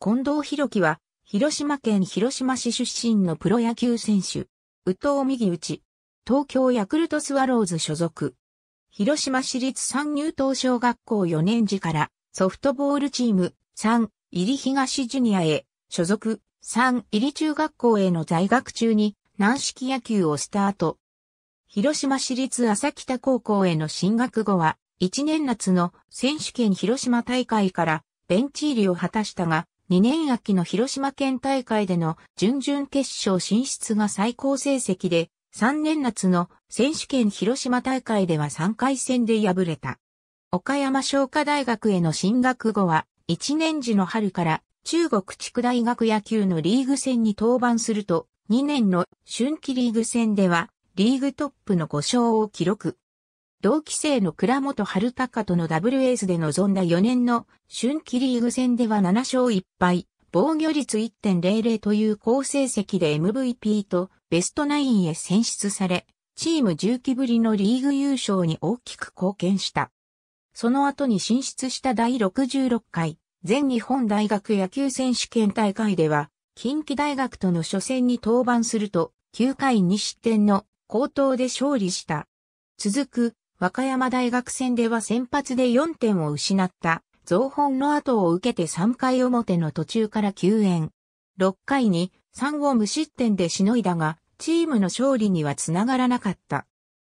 近藤博樹は、広島県広島市出身のプロ野球選手。宇藤右内。東京ヤクルトスワローズ所属。広島市立三入東小学校4年時からソフトボールチーム3入東ジュニアへ所属3入り中学校への在学中に軟式野球をスタート。広島市立朝北高校への進学後は1年夏の選手権広島大会からベンチ入りを果たしたが2年秋の広島県大会での準々決勝進出が最高成績で、3年夏の選手権広島大会では3回戦で敗れた。岡山商科大学への進学後は、1年時の春から中国地区大学野球のリーグ戦に登板すると、2年の春季リーグ戦では、リーグトップの5勝を記録。同期生の倉本春高とのダブルエースで臨んだ4年の春季リーグ戦では7勝1敗、防御率1.00という好成績で MVP とベストナインへ選出され、チーム10期ぶりのリーグ優勝に大きく貢献した。その後に進出した第66回全日本大学野球選手権大会では、近畿大学との初戦に登板すると、9回2失点の高頭で勝利した。続く和歌山大学戦では先発で4点を失った、増本の後を受けて3回表の途中から救援。6回に3を無失点でしのいだが、チームの勝利にはつながらなかった。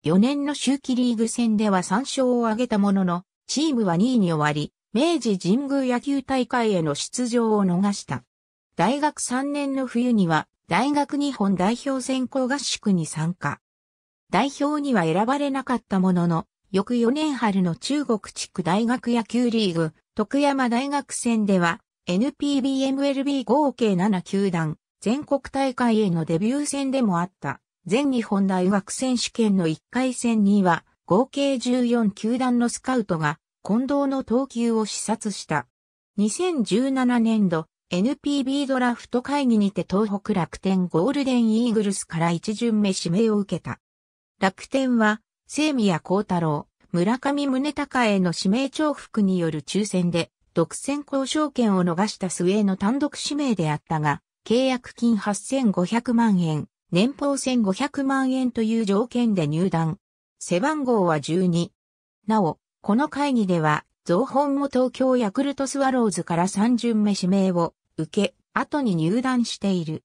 4年の周期リーグ戦では3勝を挙げたものの、チームは2位に終わり、明治神宮野球大会への出場を逃した。大学3年の冬には、大学日本代表選考合宿に参加。代表には選ばれなかったものの、翌4年春の中国地区大学野球リーグ、徳山大学戦では、NPBMLB 合計7球団、全国大会へのデビュー戦でもあった。全日本大学選手権の1回戦には、合計14球団のスカウトが、近藤の投球を視察した。2017年度、NPB ドラフト会議にて東北楽天ゴールデンイーグルスから一巡目指名を受けた。楽天は、清宮幸太郎、村上宗隆への指名重複による抽選で、独占交渉権を逃した末の単独指名であったが、契約金8500万円、年俸1500万円という条件で入団。背番号は12。なお、この会議では、造本も東京ヤクルトスワローズから3巡目指名を受け、後に入団している。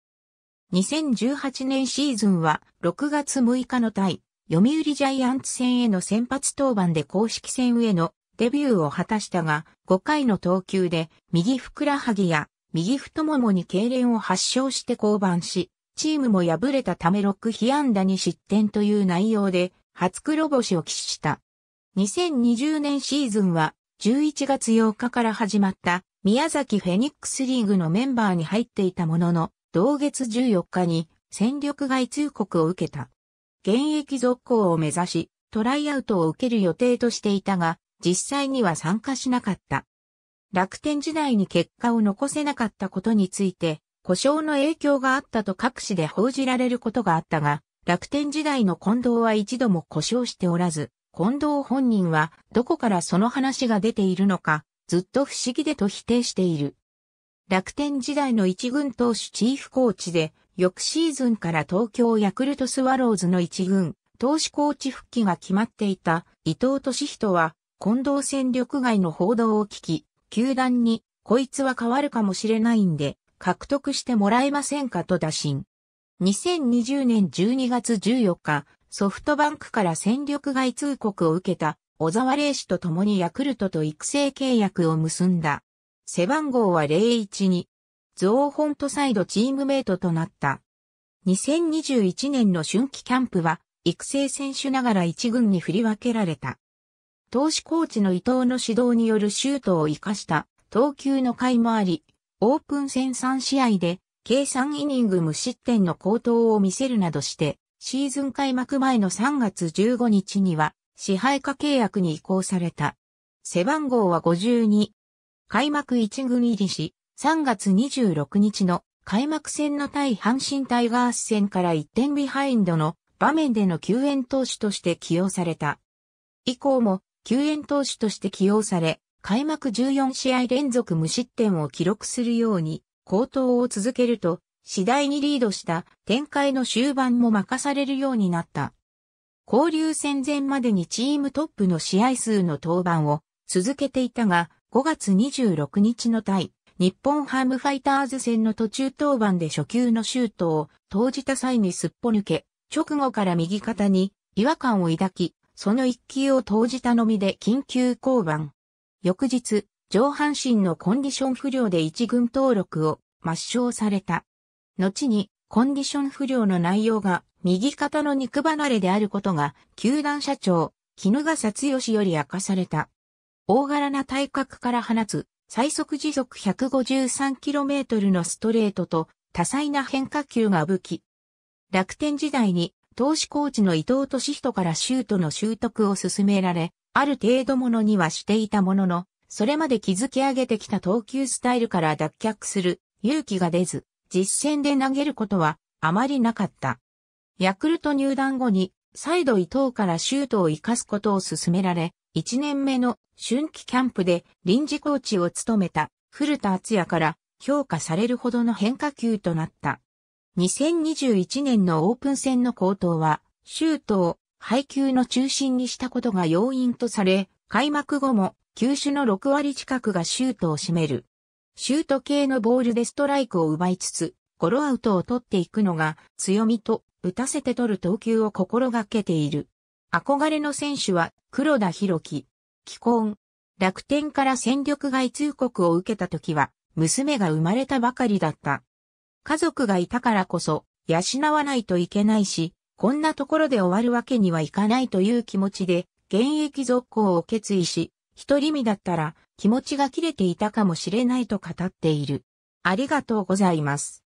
2018年シーズンは6月6日の対読売ジャイアンツ戦への先発登板で公式戦へのデビューを果たしたが5回の投球で右ふくらはぎや右太ももに痙攣を発症して降板しチームも敗れたため6被安打に失点という内容で初黒星を喫した。2020年シーズンは11月8日から始まった宮崎フェニックスリーグのメンバーに入っていたものの同月14日に戦力外通告を受けた。現役続行を目指し、トライアウトを受ける予定としていたが、実際には参加しなかった。楽天時代に結果を残せなかったことについて、故障の影響があったと各紙で報じられることがあったが、楽天時代の近藤は一度も故障しておらず、近藤本人はどこからその話が出ているのか、ずっと不思議でと否定している。楽天時代の一軍投手チーフコーチで、翌シーズンから東京ヤクルトスワローズの一軍、投手コーチ復帰が決まっていた伊藤敏人は、近藤戦力外の報道を聞き、球団に、こいつは変わるかもしれないんで、獲得してもらえませんかと打診。2020年12月14日、ソフトバンクから戦力外通告を受けた小沢玲氏と共にヤクルトと育成契約を結んだ。背番号は01に、ゾーホントサイドチームメイトとなった。2021年の春季キャンプは、育成選手ながら1軍に振り分けられた。投手コーチの伊藤の指導によるシュートを活かした投球の回もあり、オープン戦3試合で計3イニング無失点の高騰を見せるなどして、シーズン開幕前の3月15日には支配下契約に移行された。背番号は52、開幕一軍入りし、3月26日の開幕戦の対阪神タイガース戦から1点ビハインドの場面での救援投手として起用された。以降も救援投手として起用され、開幕14試合連続無失点を記録するように、高騰を続けると、次第にリードした展開の終盤も任されるようになった。交流戦前までにチームトップの試合数の登板を続けていたが、5月26日の対、日本ハムファイターズ戦の途中登板で初球のシュートを投じた際にすっぽ抜け、直後から右肩に違和感を抱き、その一球を投じたのみで緊急降板。翌日、上半身のコンディション不良で一軍登録を抹消された。後に、コンディション不良の内容が右肩の肉離れであることが、球団社長、絹笠剛より明かされた。大柄な体格から放つ最速時速 153km のストレートと多彩な変化球が武器。楽天時代に投資コーチの伊藤俊人からシュートの習得を進められ、ある程度ものにはしていたものの、それまで築き上げてきた投球スタイルから脱却する勇気が出ず、実戦で投げることはあまりなかった。ヤクルト入団後に再度伊藤からシュートを活かすことを進められ、1年目の春季キャンプで臨時コーチを務めた古田敦也から評価されるほどの変化球となった。2021年のオープン戦の高騰は、シュートを配球の中心にしたことが要因とされ、開幕後も球種の6割近くがシュートを占める。シュート系のボールでストライクを奪いつつ、ゴロアウトを取っていくのが強みと打たせて取る投球を心がけている。憧れの選手は黒田博樹。既婚。楽天から戦力外通告を受けた時は、娘が生まれたばかりだった。家族がいたからこそ、養わないといけないし、こんなところで終わるわけにはいかないという気持ちで、現役続行を決意し、一人身だったら気持ちが切れていたかもしれないと語っている。ありがとうございます。